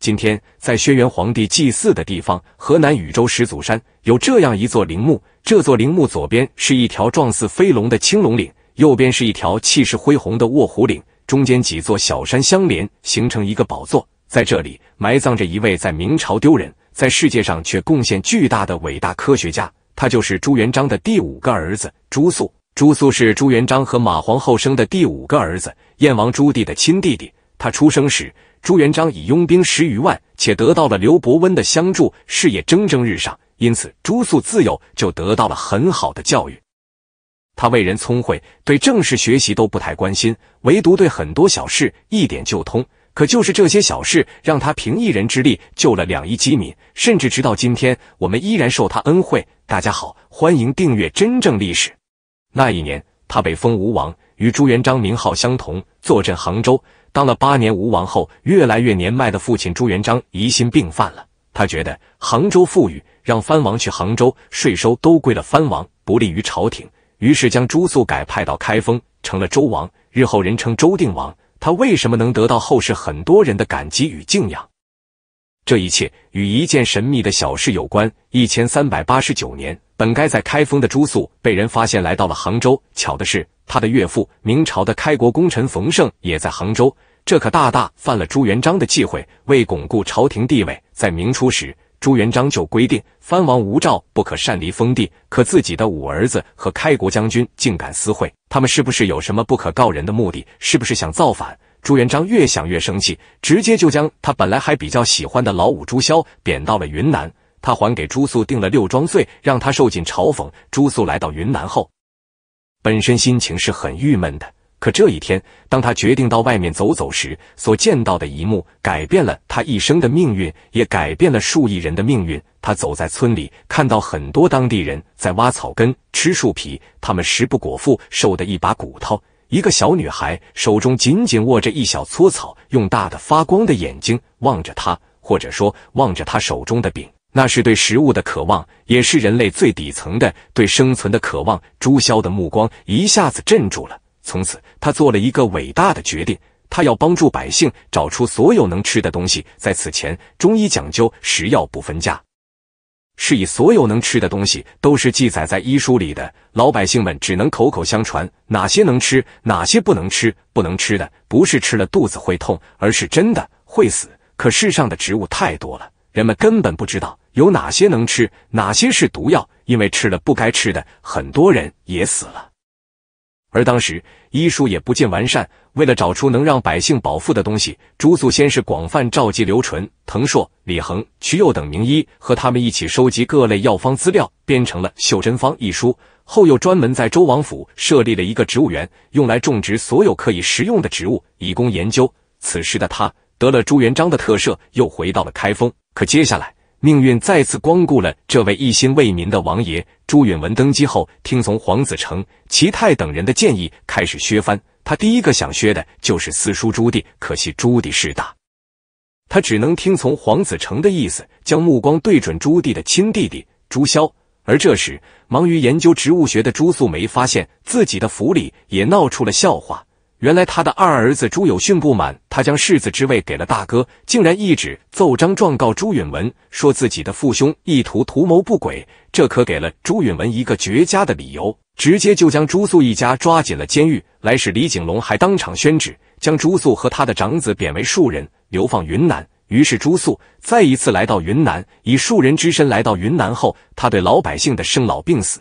今天在轩辕皇帝祭祀的地方，河南禹州始祖山有这样一座陵墓。这座陵墓左边是一条状似飞龙的青龙岭，右边是一条气势恢宏的卧虎岭，中间几座小山相连，形成一个宝座。在这里埋葬着一位在明朝丢人，在世界上却贡献巨大的伟大科学家。他就是朱元璋的第五个儿子朱肃。朱肃是朱元璋和马皇后生的第五个儿子，燕王朱棣的亲弟弟。他出生时。朱元璋以拥兵十余万，且得到了刘伯温的相助，事业蒸蒸日上。因此，朱肃自幼就得到了很好的教育。他为人聪慧，对正事学习都不太关心，唯独对很多小事一点就通。可就是这些小事，让他凭一人之力救了两亿饥民，甚至直到今天，我们依然受他恩惠。大家好，欢迎订阅《真正历史》。那一年，他被封吴王，与朱元璋名号相同，坐镇杭州。当了八年吴王后，越来越年迈的父亲朱元璋疑心病犯了。他觉得杭州富裕，让藩王去杭州，税收都归了藩王，不利于朝廷。于是将朱肃改派到开封，成了周王，日后人称周定王。他为什么能得到后世很多人的感激与敬仰？这一切与一件神秘的小事有关。一千三百八十九年，本该在开封的朱肃被人发现来到了杭州。巧的是，他的岳父，明朝的开国功臣冯胜也在杭州，这可大大犯了朱元璋的忌讳。为巩固朝廷地位，在明初时，朱元璋就规定，藩王无诏不可擅离封地。可自己的五儿子和开国将军竟敢私会，他们是不是有什么不可告人的目的？是不是想造反？朱元璋越想越生气，直接就将他本来还比较喜欢的老五朱萧贬到了云南。他还给朱肃定了六桩罪，让他受尽嘲讽。朱肃来到云南后。本身心情是很郁闷的，可这一天，当他决定到外面走走时，所见到的一幕改变了他一生的命运，也改变了数亿人的命运。他走在村里，看到很多当地人在挖草根、吃树皮，他们食不果腹，瘦得一把骨头。一个小女孩手中紧紧握着一小撮草，用大的发光的眼睛望着他，或者说望着他手中的饼。那是对食物的渴望，也是人类最底层的对生存的渴望。朱萧的目光一下子镇住了。从此，他做了一个伟大的决定：他要帮助百姓找出所有能吃的东西。在此前，中医讲究食药不分家，是以所有能吃的东西都是记载在医书里的，老百姓们只能口口相传哪些能吃，哪些不能吃。不能吃的不是吃了肚子会痛，而是真的会死。可世上的植物太多了。人们根本不知道有哪些能吃，哪些是毒药，因为吃了不该吃的，很多人也死了。而当时医术也不尽完善，为了找出能让百姓饱腹的东西，朱肃先是广泛召集刘纯、滕硕、李恒、瞿佑等名医，和他们一起收集各类药方资料，编成了《袖珍方》一书。后又专门在周王府设立了一个植物园，用来种植所有可以食用的植物，以供研究。此时的他得了朱元璋的特赦，又回到了开封。可接下来，命运再次光顾了这位一心为民的王爷朱允文。登基后，听从黄子成、齐泰等人的建议，开始削藩。他第一个想削的就是四叔朱棣，可惜朱棣势大，他只能听从黄子成的意思，将目光对准朱棣的亲弟弟朱萧。而这时，忙于研究植物学的朱素梅发现，自己的府里也闹出了笑话。原来他的二儿子朱有训不满，他将世子之位给了大哥，竟然一纸奏章状告朱允文，说自己的父兄意图图谋不轨。这可给了朱允文一个绝佳的理由，直接就将朱肃一家抓进了监狱。来使李景龙还当场宣旨，将朱肃和他的长子贬为庶人，流放云南。于是朱肃再一次来到云南，以庶人之身来到云南后，他对老百姓的生老病死。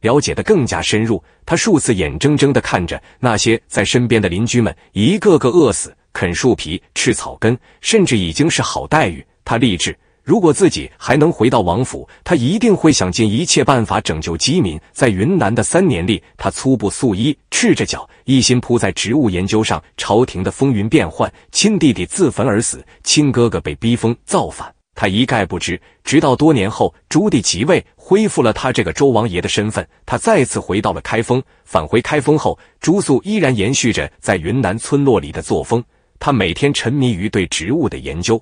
了解的更加深入，他数次眼睁睁地看着那些在身边的邻居们一个个饿死，啃树皮，吃草根，甚至已经是好待遇。他立志，如果自己还能回到王府，他一定会想尽一切办法拯救饥民。在云南的三年里，他粗布素衣，赤着脚，一心扑在植物研究上。朝廷的风云变幻，亲弟弟自焚而死，亲哥哥被逼疯造反。他一概不知，直到多年后朱棣即位，恢复了他这个周王爷的身份。他再次回到了开封。返回开封后，朱肃依然延续着在云南村落里的作风，他每天沉迷于对植物的研究，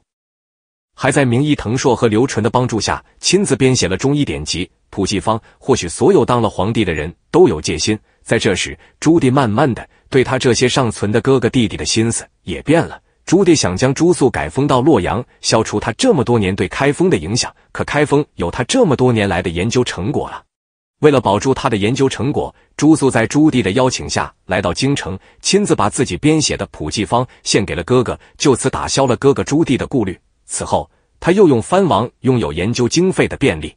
还在名医滕硕和刘纯的帮助下，亲自编写了中医典籍《普济方》。或许所有当了皇帝的人都有戒心，在这时，朱棣慢慢的对他这些尚存的哥哥弟弟的心思也变了。朱棣想将朱肃改封到洛阳，消除他这么多年对开封的影响。可开封有他这么多年来的研究成果啊！为了保住他的研究成果，朱肃在朱棣的邀请下来到京城，亲自把自己编写的《普济方》献给了哥哥，就此打消了哥哥朱棣的顾虑。此后，他又用藩王拥有研究经费的便利，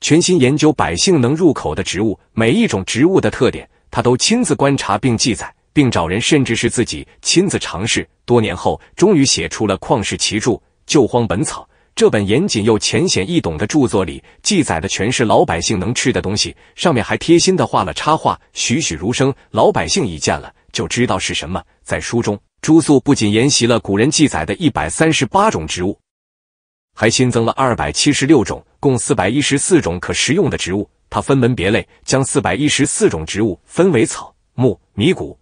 全心研究百姓能入口的植物，每一种植物的特点，他都亲自观察并记载。并找人，甚至是自己亲自尝试。多年后，终于写出了旷世奇著《救荒本草》。这本严谨又浅显易懂的著作里，记载的全是老百姓能吃的东西。上面还贴心的画了插画，栩栩如生。老百姓一见了，就知道是什么。在书中，朱素不仅沿袭了古人记载的138种植物，还新增了276种，共414种可食用的植物。他分门别类，将414种植物分为草、木、米谷。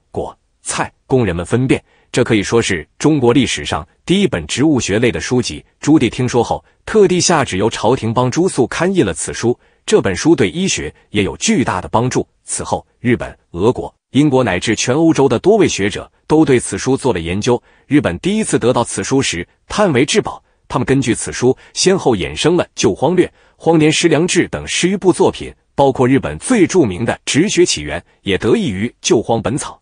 菜供人们分辨，这可以说是中国历史上第一本植物学类的书籍。朱棣听说后，特地下旨由朝廷帮朱素刊印了此书。这本书对医学也有巨大的帮助。此后，日本、俄国、英国乃至全欧洲的多位学者都对此书做了研究。日本第一次得到此书时，叹为至宝。他们根据此书，先后衍生了《救荒略》《荒年食粮志》等十余部作品，包括日本最著名的《植学起源》，也得益于《救荒本草》。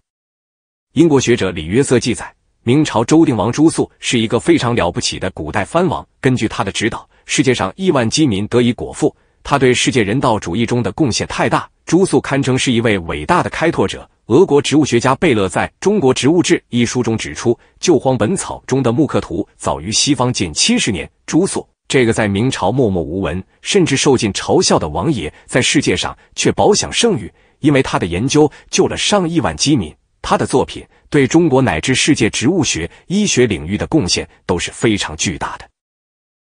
英国学者李约瑟记载，明朝周定王朱肃是一个非常了不起的古代藩王。根据他的指导，世界上亿万饥民得以果腹。他对世界人道主义中的贡献太大，朱肃堪称是一位伟大的开拓者。俄国植物学家贝勒在《中国植物志》一书中指出，《救荒本草》中的木刻图早于西方近七十年。朱肃这个在明朝默默无闻，甚至受尽嘲笑的王爷，在世界上却饱享盛誉，因为他的研究救了上亿万饥民。他的作品对中国乃至世界植物学、医学领域的贡献都是非常巨大的。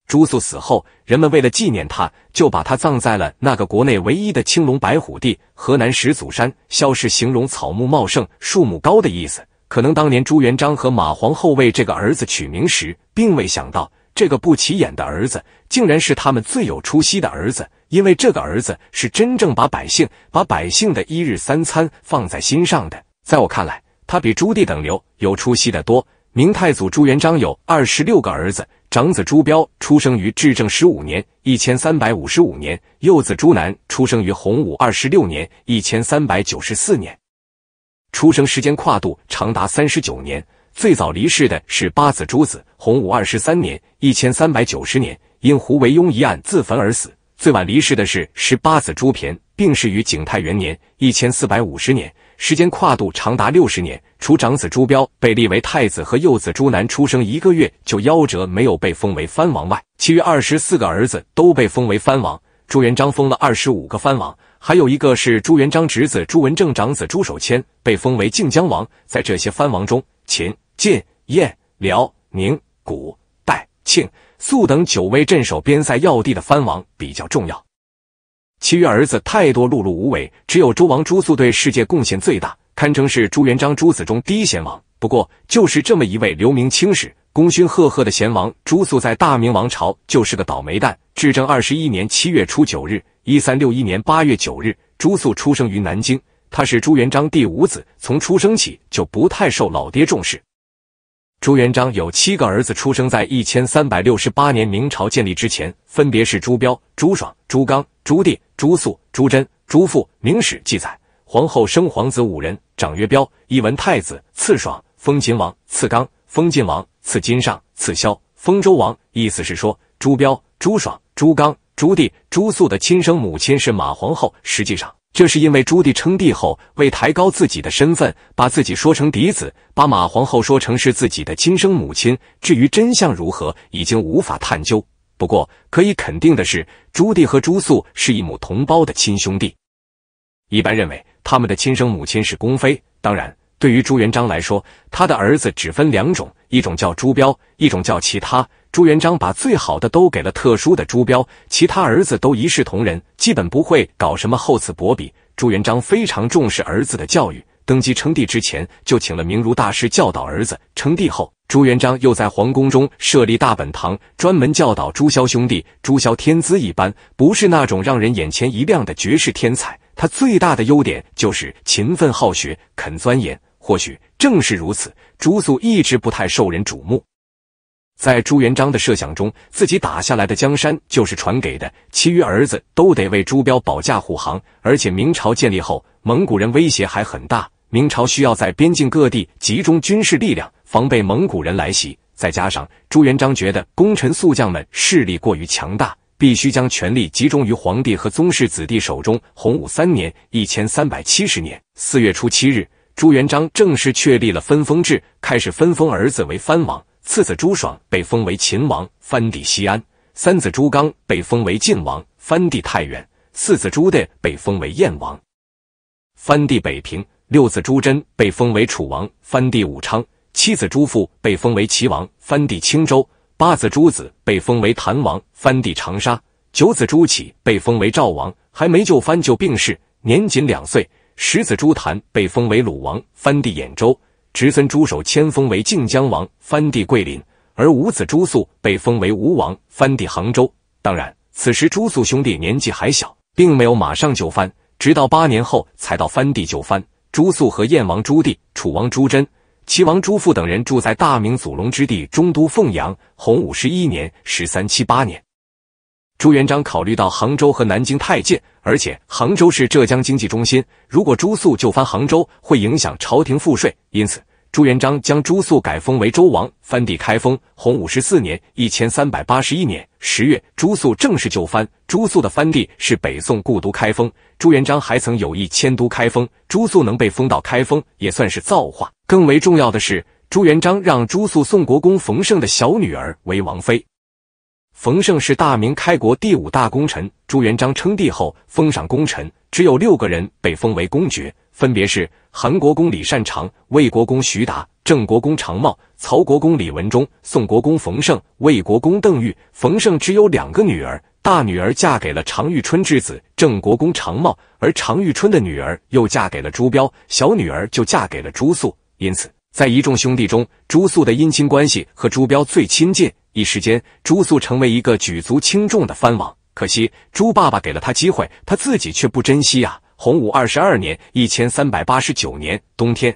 朱肃死后，人们为了纪念他，就把他葬在了那个国内唯一的青龙白虎地——河南始祖山。“萧”是形容草木茂盛、树木高的意思。可能当年朱元璋和马皇后为这个儿子取名时，并未想到这个不起眼的儿子，竟然是他们最有出息的儿子。因为这个儿子是真正把百姓、把百姓的一日三餐放在心上的。在我看来，他比朱棣等流有出息的多。明太祖朱元璋有二十六个儿子，长子朱标出生于至正十五年（一千三百五十五年），幼子朱楠出生于洪武二十六年（一千三百九十四年），出生时间跨度长达三十九年。最早离世的是八子朱子，洪武二十三年（一千三百九十年）因胡惟庸一案自焚而死；最晚离世的是十八子朱楩，病逝于景泰元年（一千四百五十年）。时间跨度长达六十年，除长子朱标被立为太子和幼子朱楠出生一个月就夭折没有被封为藩王外，其余二十四个儿子都被封为藩王。朱元璋封了二十五个藩王，还有一个是朱元璋侄子朱文正长子朱守谦被封为靖江王。在这些藩王中，秦、晋、燕、辽、宁、古、代、庆、肃等九位镇守边塞要地的藩王比较重要。其余儿子太多碌碌无为，只有周王朱肃对世界贡献最大，堪称是朱元璋诸子中第一贤王。不过，就是这么一位留名青史、功勋赫赫的贤王朱肃，在大明王朝就是个倒霉蛋。至正二十一年七月初九日（一三六一年八月九日），朱肃出生于南京，他是朱元璋第五子，从出生起就不太受老爹重视。朱元璋有七个儿子，出生在一千三百六十八年明朝建立之前，分别是朱标、朱爽、朱刚、朱棣。朱肃、朱贞、朱富，明史记载，皇后生皇子五人，长曰彪，一文太子，次爽，封秦王，次刚，封晋王，次金上，次萧，封周王。意思是说，朱彪、朱爽、朱刚、朱棣、朱肃的亲生母亲是马皇后。实际上，这是因为朱棣称帝后，为抬高自己的身份，把自己说成嫡子，把马皇后说成是自己的亲生母亲。至于真相如何，已经无法探究。不过可以肯定的是，朱棣和朱肃是一母同胞的亲兄弟。一般认为，他们的亲生母亲是宫妃。当然，对于朱元璋来说，他的儿子只分两种，一种叫朱标，一种叫其他。朱元璋把最好的都给了特殊的朱标，其他儿子都一视同仁，基本不会搞什么厚此薄彼。朱元璋非常重视儿子的教育，登基称帝之前就请了名儒大师教导儿子，称帝后。朱元璋又在皇宫中设立大本堂，专门教导朱萧兄弟。朱萧天资一般，不是那种让人眼前一亮的绝世天才。他最大的优点就是勤奋好学，肯钻研。或许正是如此，朱素一直不太受人瞩目。在朱元璋的设想中，自己打下来的江山就是传给的，其余儿子都得为朱标保驾护航。而且明朝建立后，蒙古人威胁还很大。明朝需要在边境各地集中军事力量，防备蒙古人来袭。再加上朱元璋觉得功臣宿将们势力过于强大，必须将权力集中于皇帝和宗室子弟手中。洪武三年（一千三百七十年）四月初七日，朱元璋正式确立了分封制，开始分封儿子为藩王。次子朱爽被封为秦王，藩地西安；三子朱刚被封为晋王，藩地太原；四子朱棣被封为燕王，藩地北平。六子朱桢被封为楚王，藩地武昌；七子朱富被封为齐王，藩地青州；八子朱子被封为谭王，藩地长沙；九子朱启被封为赵王，还没就藩就病逝，年仅两岁；十子朱檀被封为鲁王，藩地兖州；侄孙朱守谦封为靖江王，藩地桂林；而五子朱肃被封为吴王，藩地杭州。当然，此时朱肃兄弟年纪还小，并没有马上就藩，直到八年后才到藩地就藩。朱肃和燕王朱棣、楚王朱桢、齐王朱富等人住在大明祖龙之地中都凤阳。洪武十一年（十三七八年），朱元璋考虑到杭州和南京太近，而且杭州是浙江经济中心，如果朱肃就藩杭州，会影响朝廷赋税，因此。朱元璋将朱肃改封为周王，藩地开封。洪武十四年（一千三百八十一年）十月，朱肃正式就藩。朱肃的藩地是北宋故都开封。朱元璋还曾有意迁都开封，朱肃能被封到开封，也算是造化。更为重要的是，朱元璋让朱肃宋国公冯胜的小女儿为王妃。冯胜是大明开国第五大功臣。朱元璋称帝后，封赏功臣，只有六个人被封为公爵，分别是韩国公李善长、魏国公徐达、郑国公常茂、曹国公李文忠、宋国公冯胜、魏国公邓愈。冯胜只有两个女儿，大女儿嫁给了常遇春之子郑国公常茂，而常遇春的女儿又嫁给了朱标，小女儿就嫁给了朱素。因此，在一众兄弟中，朱素的姻亲关系和朱标最亲近。一时间，朱肃成为一个举足轻重的藩王。可惜，朱爸爸给了他机会，他自己却不珍惜啊！洪武二十二年，一千三百八十九年冬天，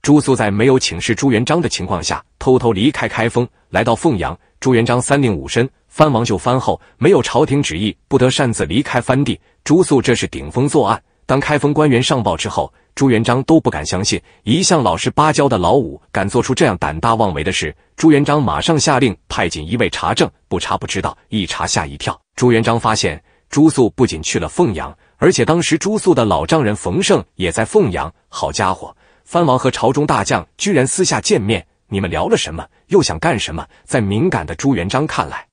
朱肃在没有请示朱元璋的情况下，偷偷离开开封，来到凤阳。朱元璋三令五申，藩王就藩后，没有朝廷旨意，不得擅自离开藩地。朱肃这是顶风作案。当开封官员上报之后，朱元璋都不敢相信，一向老实巴交的老五敢做出这样胆大妄为的事。朱元璋马上下令派锦衣卫查证，不查不知道，一查吓一跳。朱元璋发现朱肃不仅去了凤阳，而且当时朱肃的老丈人冯胜也在凤阳。好家伙，藩王和朝中大将居然私下见面，你们聊了什么？又想干什么？在敏感的朱元璋看来。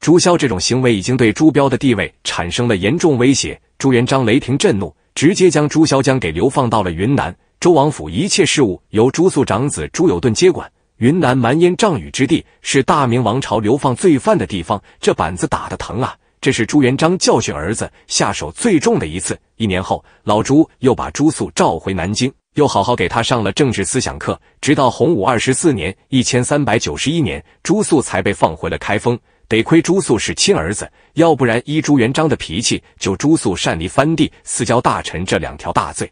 朱萧这种行为已经对朱标的地位产生了严重威胁，朱元璋雷霆震怒，直接将朱萧将给流放到了云南。周王府一切事务由朱肃长子朱友炖接管。云南蛮烟瘴雨之地，是大明王朝流放罪犯的地方。这板子打的疼啊！这是朱元璋教训儿子下手最重的一次。一年后，老朱又把朱肃召回南京，又好好给他上了政治思想课。直到洪武二十四年（一千三百九十一年），朱肃才被放回了开封。得亏朱肃是亲儿子，要不然依朱元璋的脾气，就朱肃擅离藩地、私交大臣这两条大罪，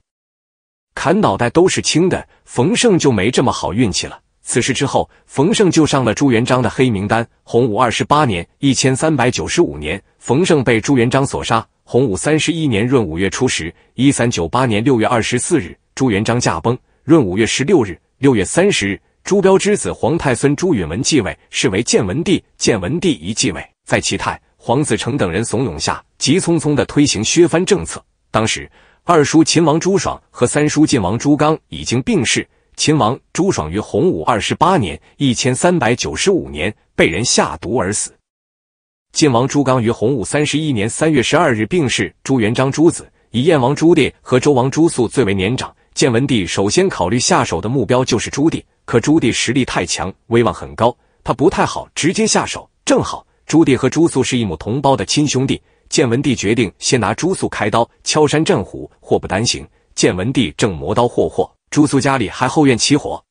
砍脑袋都是轻的。冯胜就没这么好运气了。此事之后，冯胜就上了朱元璋的黑名单。洪武二十八年（一千三百九十五年），冯胜被朱元璋所杀。洪武三十一年闰五月初十（一三九八年六月二十四日），朱元璋驾崩。闰五月十六日（六月三十日）。朱标之子皇太孙朱允文继位，是为建文帝。建文帝一继位，在齐泰、黄子澄等人怂恿下，急匆匆的推行削藩政策。当时，二叔秦王朱爽和三叔晋王朱刚已经病逝。秦王朱爽于洪武二十八年（一千三百九十五年）被人下毒而死。晋王朱刚于洪武三十一年三月十二日病逝。朱元璋诸子以燕王朱棣和周王朱肃最为年长，建文帝首先考虑下手的目标就是朱棣。可朱棣实力太强，威望很高，他不太好直接下手。正好朱棣和朱肃是一母同胞的亲兄弟，建文帝决定先拿朱肃开刀，敲山震虎。祸不单行，建文帝正磨刀霍霍，朱肃家里还后院起火。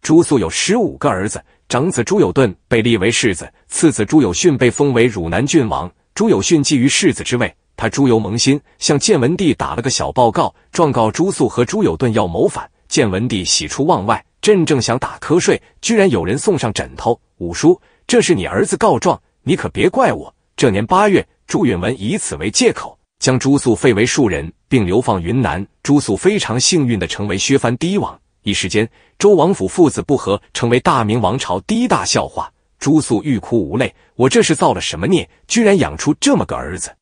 朱肃有十五个儿子，长子朱有炖被立为世子，次子朱有训被封为汝南郡王。朱有训觊觎世子之位，他朱由蒙心，向建文帝打了个小报告，状告朱肃和朱有炖要谋反。建文帝喜出望外。朕正想打瞌睡，居然有人送上枕头。五叔，这是你儿子告状，你可别怪我。这年八月，朱允文以此为借口，将朱肃废为庶人，并流放云南。朱肃非常幸运的成为削藩第一王，一时间周王府父子不和，成为大明王朝第一大笑话。朱肃欲哭无泪，我这是造了什么孽，居然养出这么个儿子？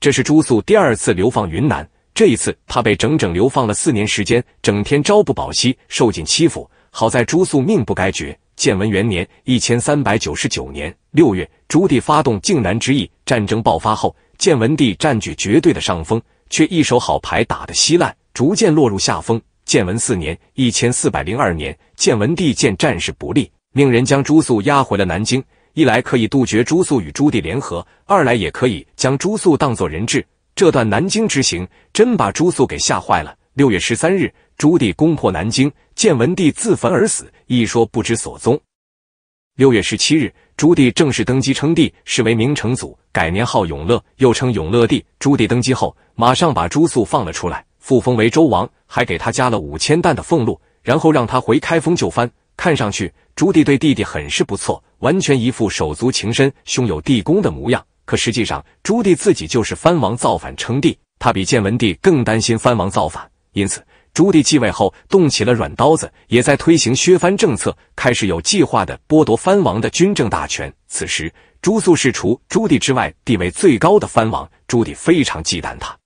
这是朱肃第二次流放云南。这一次，他被整整流放了四年时间，整天朝不保夕，受尽欺负。好在朱肃命不该绝。建文元年（一千三百九十九年）六月，朱棣发动靖难之役，战争爆发后，建文帝占据绝对的上风，却一手好牌打得稀烂，逐渐落入下风。建文四年（一千四百零二年），建文帝见战事不利，命人将朱肃押回了南京，一来可以杜绝朱肃与朱棣联合，二来也可以将朱肃当作人质。这段南京之行真把朱肃给吓坏了。六月十三日，朱棣攻破南京，建文帝自焚而死，一说不知所踪。六月十七日，朱棣正式登基称帝，是为明成祖，改年号永乐，又称永乐帝。朱棣登基后，马上把朱肃放了出来，复封为周王，还给他加了五千担的俸禄，然后让他回开封就藩。看上去，朱棣对弟弟很是不错，完全一副手足情深、兄友弟恭的模样。可实际上，朱棣自己就是藩王造反称帝，他比建文帝更担心藩王造反，因此朱棣继位后动起了软刀子，也在推行削藩政策，开始有计划的剥夺藩王的军政大权。此时，朱肃是除朱棣之外地位最高的藩王，朱棣非常忌惮他，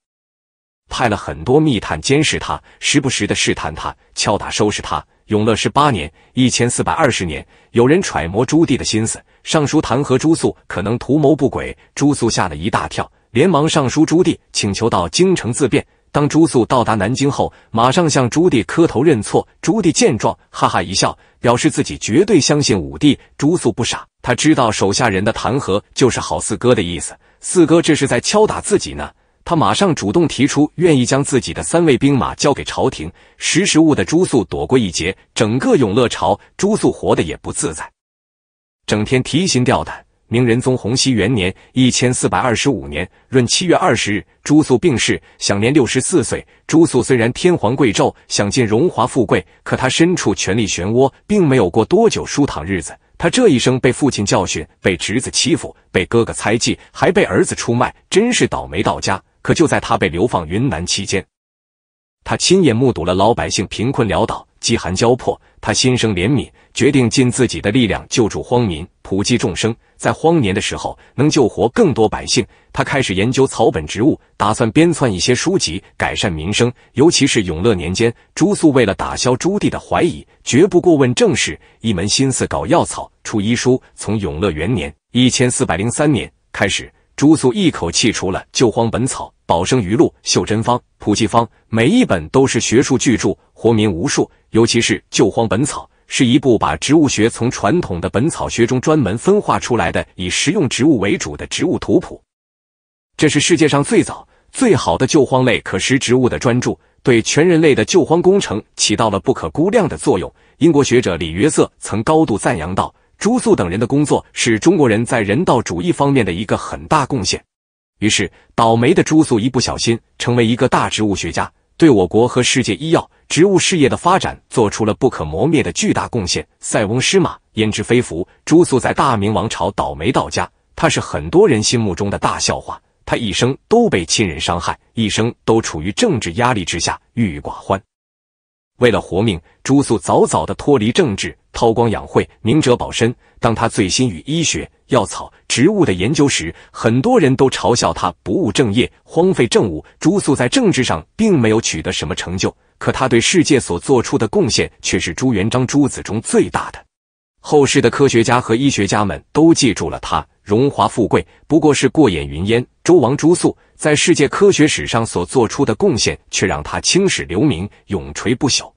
派了很多密探监视他，时不时的试探他，敲打收拾他。永乐十八年（一千四百二十年），有人揣摩朱棣的心思。上书弹劾朱肃可能图谋不轨，朱肃吓了一大跳，连忙上书朱棣，请求到京城自辩。当朱肃到达南京后，马上向朱棣磕头认错。朱棣见状，哈哈一笑，表示自己绝对相信武帝。朱肃不傻，他知道手下人的弹劾就是好四哥的意思，四哥这是在敲打自己呢。他马上主动提出愿意将自己的三位兵马交给朝廷。识时务的朱肃躲过一劫，整个永乐朝，朱肃活得也不自在。整天提心吊胆。明仁宗洪熙元年（一千四百二十五年）闰七月二十日，朱肃病逝，享年六十四岁。朱肃虽然天皇贵胄，享尽荣华富贵，可他身处权力漩涡，并没有过多久舒躺日子。他这一生被父亲教训，被侄子欺负，被哥哥猜忌，还被儿子出卖，真是倒霉到家。可就在他被流放云南期间，他亲眼目睹了老百姓贫困潦倒。饥寒交迫，他心生怜悯，决定尽自己的力量救助荒民，普济众生。在荒年的时候，能救活更多百姓。他开始研究草本植物，打算编纂一些书籍，改善民生。尤其是永乐年间，朱肃为了打消朱棣的怀疑，绝不过问政事，一门心思搞药草，出医书。从永乐元年（一千四百零三年）开始，朱肃一口气出了《救荒本草》。宝生余录》《秀珍方》《普济方》每一本都是学术巨著，活民无数。尤其是《救荒本草》，是一部把植物学从传统的本草学中专门分化出来的以实用植物为主的植物图谱。这是世界上最早、最好的救荒类可食植物的专著，对全人类的救荒工程起到了不可估量的作用。英国学者李约瑟曾高度赞扬道：“朱素等人的工作是中国人在人道主义方面的一个很大贡献。”于是，倒霉的朱肃一不小心成为一个大植物学家，对我国和世界医药植物事业的发展做出了不可磨灭的巨大贡献。塞翁失马，焉知非福？朱肃在大明王朝倒霉到家，他是很多人心目中的大笑话。他一生都被亲人伤害，一生都处于政治压力之下，郁郁寡欢。为了活命，朱肃早早的脱离政治，韬光养晦，明哲保身。当他醉心于医学、药草、植物的研究时，很多人都嘲笑他不务正业，荒废政务。朱肃在政治上并没有取得什么成就，可他对世界所做出的贡献却是朱元璋诸子中最大的。后世的科学家和医学家们都记住了他。荣华富贵不过是过眼云烟。周王朱肃在世界科学史上所做出的贡献，却让他青史留名，永垂不朽。